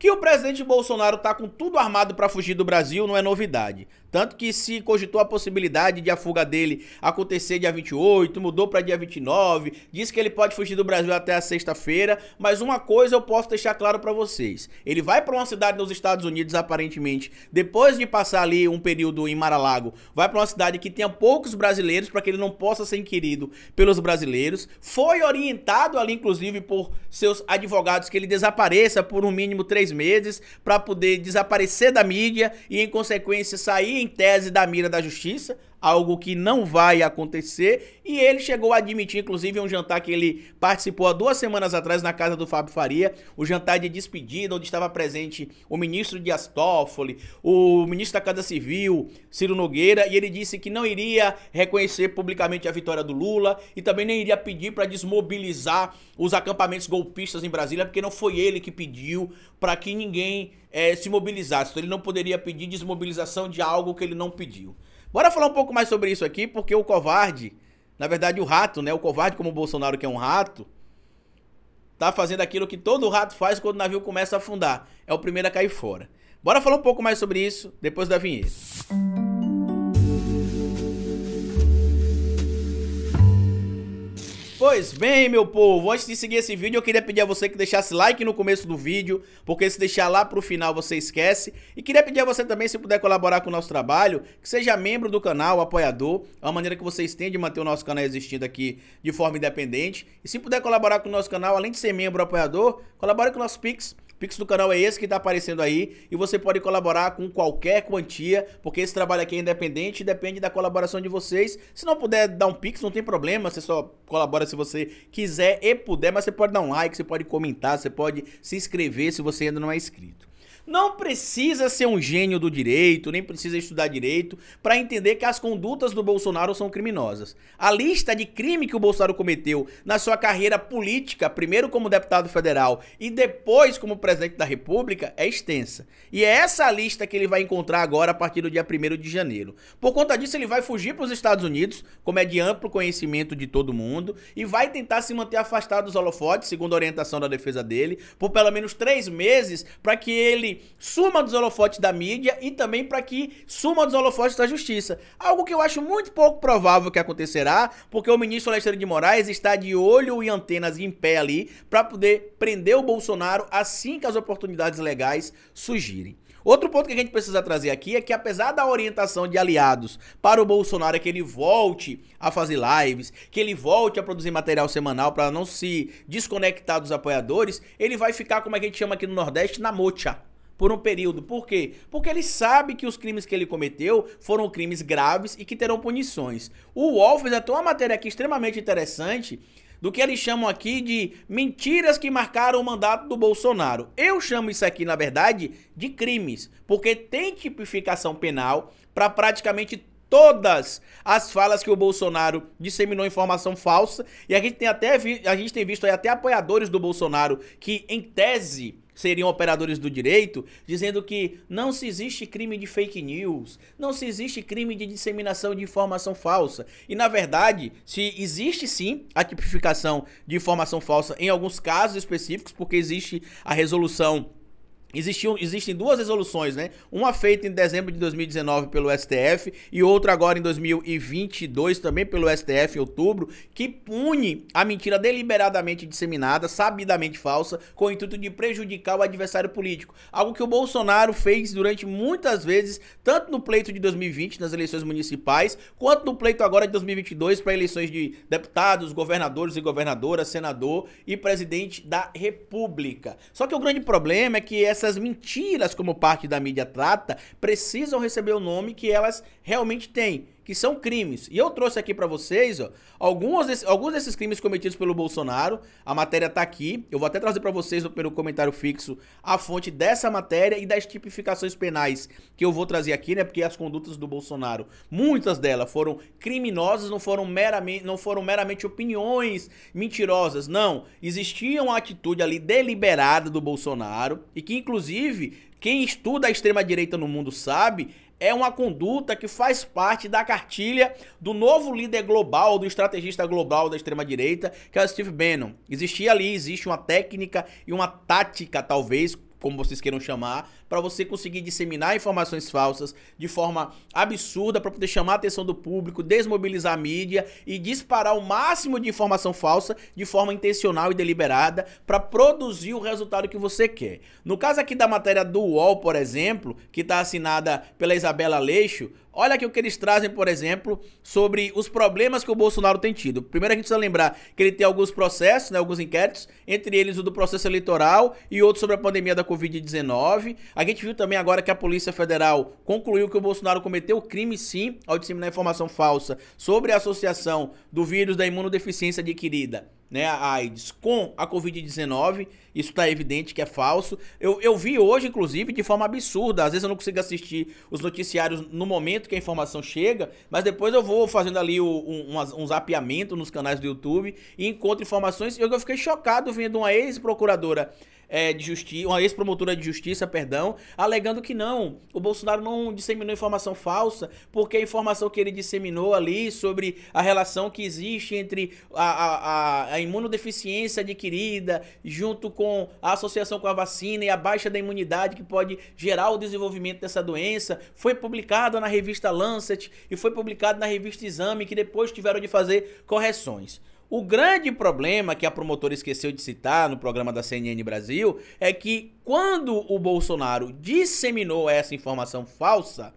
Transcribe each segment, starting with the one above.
Que o presidente Bolsonaro está com tudo armado para fugir do Brasil não é novidade. Tanto que se cogitou a possibilidade de a fuga dele acontecer dia 28, mudou para dia 29, disse que ele pode fugir do Brasil até a sexta-feira, mas uma coisa eu posso deixar claro para vocês. Ele vai para uma cidade nos Estados Unidos aparentemente, depois de passar ali um período em Mar-a-Lago, vai para uma cidade que tenha poucos brasileiros para que ele não possa ser inquirido pelos brasileiros. Foi orientado ali inclusive por seus advogados que ele desapareça por um mínimo três meses para poder desaparecer da mídia e em consequência sair em tese da mira da justiça, algo que não vai acontecer. E ele chegou a admitir, inclusive, um jantar que ele participou há duas semanas atrás na casa do Fábio Faria, o jantar de despedida, onde estava presente o ministro Dias Toffoli, o ministro da Casa Civil, Ciro Nogueira, e ele disse que não iria reconhecer publicamente a vitória do Lula e também nem iria pedir para desmobilizar os acampamentos golpistas em Brasília, porque não foi ele que pediu para que ninguém é, se mobilizasse. Então, ele não poderia pedir desmobilização de algo que ele não pediu. Bora falar um pouco mais sobre isso aqui, porque o covarde, na verdade o rato, né? O covarde como o Bolsonaro que é um rato, tá fazendo aquilo que todo rato faz quando o navio começa a afundar. É o primeiro a cair fora. Bora falar um pouco mais sobre isso depois da vinheta. Música Pois bem, meu povo, antes de seguir esse vídeo, eu queria pedir a você que deixasse like no começo do vídeo, porque se deixar lá pro final você esquece. E queria pedir a você também, se puder colaborar com o nosso trabalho, que seja membro do canal, apoiador, é uma maneira que vocês têm de manter o nosso canal existindo aqui de forma independente. E se puder colaborar com o nosso canal, além de ser membro apoiador, colabore com o nosso Pix, Pix do canal é esse que está aparecendo aí e você pode colaborar com qualquer quantia, porque esse trabalho aqui é independente e depende da colaboração de vocês. Se não puder dar um Pix, não tem problema, você só colabora se você quiser e puder, mas você pode dar um like, você pode comentar, você pode se inscrever se você ainda não é inscrito. Não precisa ser um gênio do direito, nem precisa estudar direito para entender que as condutas do Bolsonaro são criminosas. A lista de crime que o Bolsonaro cometeu na sua carreira política, primeiro como deputado federal e depois como presidente da República, é extensa. E é essa lista que ele vai encontrar agora a partir do dia 1 de janeiro. Por conta disso, ele vai fugir para os Estados Unidos, como é de amplo conhecimento de todo mundo, e vai tentar se manter afastado dos holofotes, segundo a orientação da defesa dele, por pelo menos três meses, para que ele suma dos holofotes da mídia e também para que suma dos holofotes da justiça. Algo que eu acho muito pouco provável que acontecerá, porque o ministro Alexandre de Moraes está de olho e antenas em pé ali para poder prender o Bolsonaro assim que as oportunidades legais surgirem. Outro ponto que a gente precisa trazer aqui é que, apesar da orientação de aliados para o Bolsonaro é que ele volte a fazer lives, que ele volte a produzir material semanal para não se desconectar dos apoiadores, ele vai ficar, como é que a gente chama aqui no Nordeste, na mocha por um período. Por quê? Porque ele sabe que os crimes que ele cometeu foram crimes graves e que terão punições. O Wolf fez até uma matéria aqui extremamente interessante do que eles chamam aqui de mentiras que marcaram o mandato do Bolsonaro. Eu chamo isso aqui, na verdade, de crimes, porque tem tipificação penal para praticamente todas as falas que o Bolsonaro disseminou informação falsa, e a gente tem até a gente tem visto até apoiadores do Bolsonaro que em tese seriam operadores do direito, dizendo que não se existe crime de fake news, não se existe crime de disseminação de informação falsa. E na verdade, se existe sim a tipificação de informação falsa em alguns casos específicos, porque existe a resolução Existiam, existem duas resoluções, né? Uma feita em dezembro de 2019 pelo STF e outra agora em 2022 também pelo STF, em outubro, que pune a mentira deliberadamente disseminada, sabidamente falsa, com o intuito de prejudicar o adversário político. Algo que o Bolsonaro fez durante muitas vezes, tanto no pleito de 2020, nas eleições municipais, quanto no pleito agora de 2022 para eleições de deputados, governadores e governadoras, senador e presidente da República. Só que o grande problema é que essa essas mentiras, como parte da mídia trata, precisam receber o nome que elas realmente tem, que são crimes. E eu trouxe aqui para vocês, ó, alguns, alguns desses crimes cometidos pelo Bolsonaro. A matéria tá aqui. Eu vou até trazer para vocês no primeiro comentário fixo a fonte dessa matéria e das tipificações penais que eu vou trazer aqui, né? Porque as condutas do Bolsonaro, muitas delas foram criminosas, não foram meramente, não foram meramente opiniões mentirosas, não. Existia uma atitude ali deliberada do Bolsonaro e que inclusive quem estuda a extrema direita no mundo sabe, é uma conduta que faz parte da cartilha do novo líder global, do estrategista global da extrema-direita, que é o Steve Bannon. Existia ali, existe uma técnica e uma tática, talvez, como vocês queiram chamar, para você conseguir disseminar informações falsas de forma absurda para poder chamar a atenção do público, desmobilizar a mídia e disparar o máximo de informação falsa de forma intencional e deliberada para produzir o resultado que você quer. No caso aqui da matéria do UOL, por exemplo, que está assinada pela Isabela Leixo, Olha aqui o que eles trazem, por exemplo, sobre os problemas que o Bolsonaro tem tido. Primeiro a gente precisa lembrar que ele tem alguns processos, né, alguns inquéritos, entre eles o do processo eleitoral e outro sobre a pandemia da Covid-19. A gente viu também agora que a Polícia Federal concluiu que o Bolsonaro cometeu crime sim ao disseminar informação falsa sobre a associação do vírus da imunodeficiência adquirida né, a AIDS com a Covid-19. Isso está evidente que é falso. Eu, eu vi hoje, inclusive, de forma absurda. Às vezes eu não consigo assistir os noticiários no momento que a informação chega, mas depois eu vou fazendo ali um, um, um zapeamento nos canais do YouTube e encontro informações. E eu, eu fiquei chocado vendo uma ex-procuradora é, de justiça, uma ex-promotora de justiça, perdão, alegando que não, o Bolsonaro não disseminou informação falsa, porque a informação que ele disseminou ali sobre a relação que existe entre a, a, a imunodeficiência adquirida junto com a associação com a vacina e a baixa da imunidade que pode gerar o desenvolvimento dessa doença, foi publicada na revista Lancet e foi publicado na revista Exame, que depois tiveram de fazer correções. O grande problema que a promotora esqueceu de citar no programa da CNN Brasil é que quando o Bolsonaro disseminou essa informação falsa,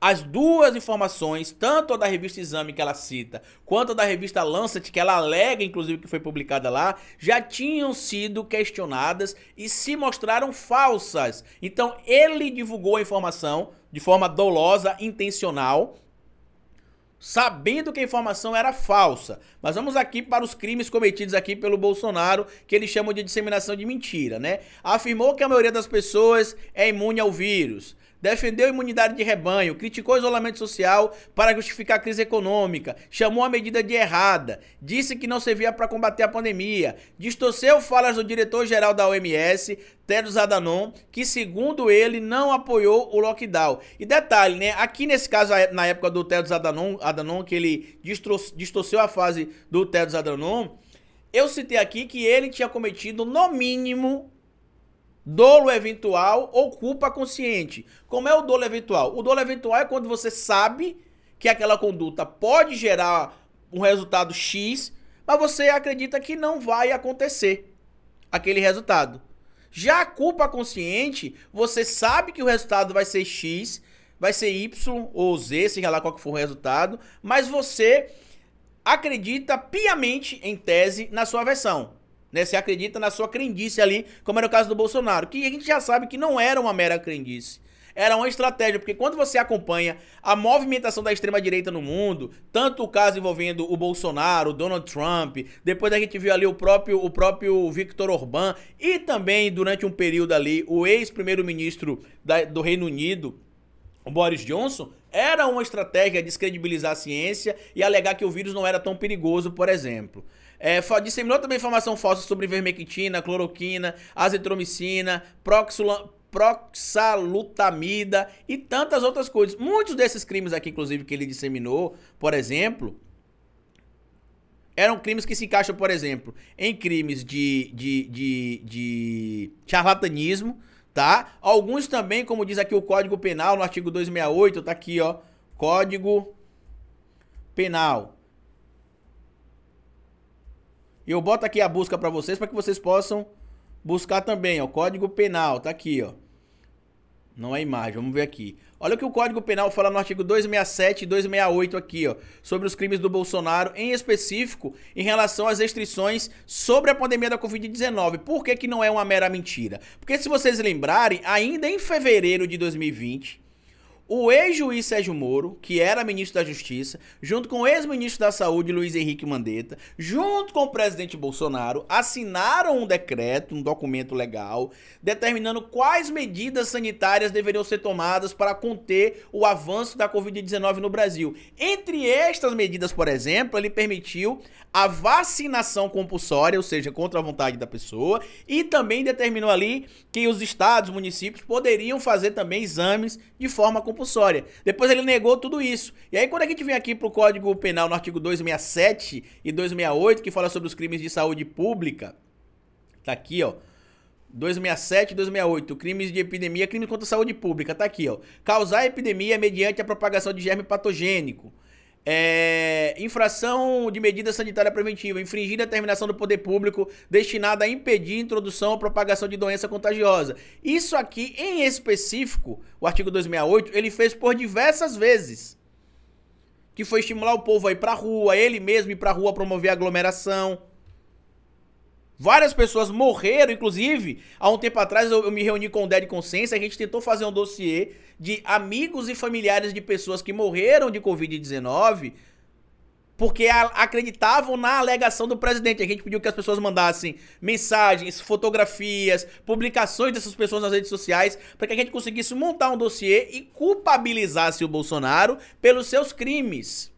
as duas informações, tanto a da revista Exame que ela cita, quanto a da revista Lancet, que ela alega, inclusive, que foi publicada lá, já tinham sido questionadas e se mostraram falsas. Então, ele divulgou a informação de forma dolosa, intencional, sabendo que a informação era falsa. Mas vamos aqui para os crimes cometidos aqui pelo Bolsonaro, que eles chamam de disseminação de mentira, né? Afirmou que a maioria das pessoas é imune ao vírus defendeu a imunidade de rebanho, criticou o isolamento social para justificar a crise econômica, chamou a medida de errada, disse que não servia para combater a pandemia, distorceu falas do diretor-geral da OMS, Tedros Adhanom, que segundo ele não apoiou o lockdown. E detalhe, né, aqui nesse caso é, na época do Tedros Adhanom, Adhanom que ele distorceu a fase do Tedros Adhanom, eu citei aqui que ele tinha cometido no mínimo Dolo eventual ou culpa consciente. Como é o dolo eventual? O dolo eventual é quando você sabe que aquela conduta pode gerar um resultado X, mas você acredita que não vai acontecer aquele resultado. Já a culpa consciente, você sabe que o resultado vai ser X, vai ser Y ou Z, seja lá qual que for o resultado, mas você acredita piamente em tese na sua versão né? Você acredita na sua crendice ali, como era o caso do Bolsonaro, que a gente já sabe que não era uma mera crendice. Era uma estratégia, porque quando você acompanha a movimentação da extrema-direita no mundo, tanto o caso envolvendo o Bolsonaro, o Donald Trump, depois a gente viu ali o próprio, o próprio Victor Orbán, e também durante um período ali o ex-primeiro-ministro do Reino Unido, o Boris Johnson, era uma estratégia de descredibilizar a ciência e alegar que o vírus não era tão perigoso, por exemplo. É, disseminou também informação falsa sobre vermectina, cloroquina, azitromicina, proxulan proxalutamida e tantas outras coisas. Muitos desses crimes aqui, inclusive, que ele disseminou, por exemplo, eram crimes que se encaixam, por exemplo, em crimes de, de, de, de charlatanismo, tá? Alguns também, como diz aqui o Código Penal, no artigo 268, tá aqui, ó, Código Penal. E eu boto aqui a busca para vocês para que vocês possam buscar também, ó, Código Penal, tá aqui, ó. Não é imagem, vamos ver aqui. Olha o que o Código Penal fala no artigo 267 e 268 aqui, ó, sobre os crimes do Bolsonaro, em específico em relação às restrições sobre a pandemia da Covid-19. Por que, que não é uma mera mentira? Porque se vocês lembrarem, ainda em fevereiro de 2020, o ex-juiz Sérgio Moro, que era ministro da Justiça, junto com o ex-ministro da Saúde Luiz Henrique Mandetta, junto com o presidente Bolsonaro, assinaram um decreto, um documento legal, determinando quais medidas sanitárias deveriam ser tomadas para conter o avanço da Covid-19 no Brasil. Entre estas medidas, por exemplo, ele permitiu a vacinação compulsória, ou seja, contra a vontade da pessoa, e também determinou ali que os estados, municípios poderiam fazer também exames de forma compulsória compulsória. Depois ele negou tudo isso. E aí quando a gente vem aqui pro Código Penal no artigo 267 e 268, que fala sobre os crimes de saúde pública, tá aqui, ó. 267 e 268, crimes de epidemia, crimes contra a saúde pública, tá aqui, ó. Causar epidemia mediante a propagação de germe patogênico é, infração de medida sanitária preventiva, infringir determinação do poder público destinada a impedir introdução ou propagação de doença contagiosa. Isso aqui, em específico, o artigo 268, ele fez por diversas vezes. Que foi estimular o povo a ir pra rua, ele mesmo ir pra rua promover aglomeração. Várias pessoas morreram, inclusive, há um tempo atrás eu, eu me reuni com o Dead Consciência, a gente tentou fazer um dossiê de amigos e familiares de pessoas que morreram de Covid-19 porque a, acreditavam na alegação do presidente. A gente pediu que as pessoas mandassem mensagens, fotografias, publicações dessas pessoas nas redes sociais, para que a gente conseguisse montar um dossiê e culpabilizasse o Bolsonaro pelos seus crimes.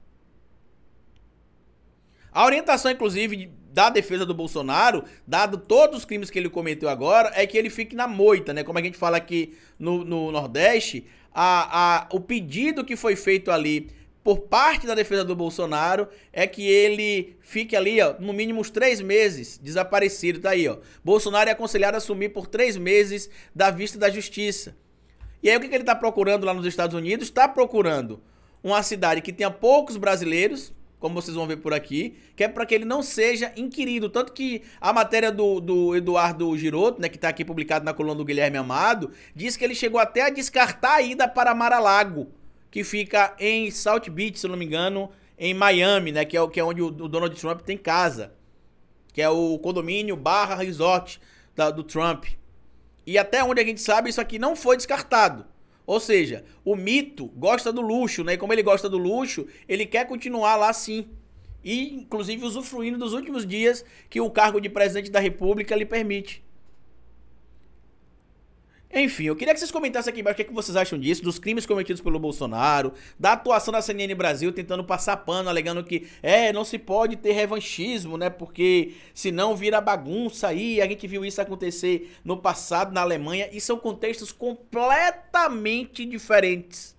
A orientação, inclusive, da defesa do Bolsonaro, dado todos os crimes que ele cometeu agora, é que ele fique na moita, né? Como a gente fala aqui no, no Nordeste, a, a, o pedido que foi feito ali por parte da defesa do Bolsonaro é que ele fique ali, ó, no mínimo uns três meses desaparecido. Tá aí, ó. Bolsonaro é aconselhado a assumir por três meses da vista da justiça. E aí, o que, que ele está procurando lá nos Estados Unidos? Está procurando uma cidade que tenha poucos brasileiros, como vocês vão ver por aqui, que é para que ele não seja inquirido. Tanto que a matéria do, do Eduardo Giroto, né, que está aqui publicado na coluna do Guilherme Amado, diz que ele chegou até a descartar a ida para Maralago, que fica em South Beach, se não me engano, em Miami, né, que é, que é onde o, o Donald Trump tem casa, que é o condomínio barra resort da, do Trump. E até onde a gente sabe, isso aqui não foi descartado. Ou seja, o mito gosta do luxo, né? E como ele gosta do luxo, ele quer continuar lá sim. E, inclusive, usufruindo dos últimos dias que o cargo de presidente da República lhe permite. Enfim, eu queria que vocês comentassem aqui embaixo o que, é que vocês acham disso, dos crimes cometidos pelo Bolsonaro, da atuação da CNN Brasil tentando passar pano, alegando que é, não se pode ter revanchismo, né? Porque senão vira bagunça aí. A gente viu isso acontecer no passado na Alemanha e são contextos completamente diferentes.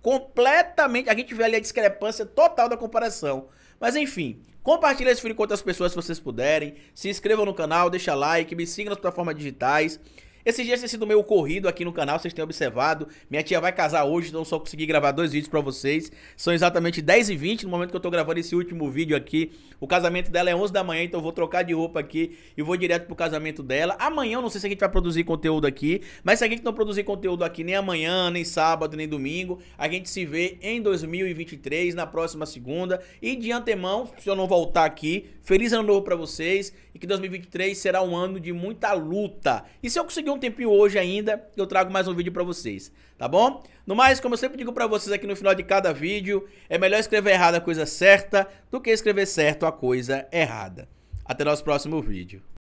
Completamente. A gente vê ali a discrepância total da comparação. Mas enfim, Compartilhe esse vídeo com outras pessoas se vocês puderem. Se inscrevam no canal, deixa like, me sigam nas plataformas digitais. Esses dias tem sido meio corrido aqui no canal, vocês têm observado. Minha tia vai casar hoje, então só consegui gravar dois vídeos para vocês. São exatamente 10h20 no momento que eu tô gravando esse último vídeo aqui. O casamento dela é 11 da manhã, então eu vou trocar de roupa aqui e vou direto pro casamento dela. Amanhã eu não sei se a gente vai produzir conteúdo aqui, mas se a gente não produzir conteúdo aqui nem amanhã, nem sábado, nem domingo, a gente se vê em 2023, na próxima segunda. E de antemão, se eu não voltar aqui, feliz ano novo para vocês e que 2023 será um ano de muita luta. E se eu conseguir um tempinho hoje ainda, eu trago mais um vídeo para vocês, tá bom? No mais, como eu sempre digo para vocês aqui no final de cada vídeo, é melhor escrever errado a coisa certa do que escrever certo a coisa errada. Até nosso próximo vídeo.